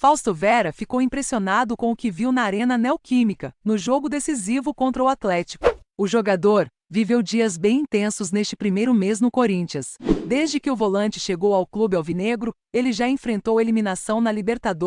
Fausto Vera ficou impressionado com o que viu na Arena Neoquímica, no jogo decisivo contra o Atlético. O jogador viveu dias bem intensos neste primeiro mês no Corinthians. Desde que o volante chegou ao clube alvinegro, ele já enfrentou eliminação na Libertadores.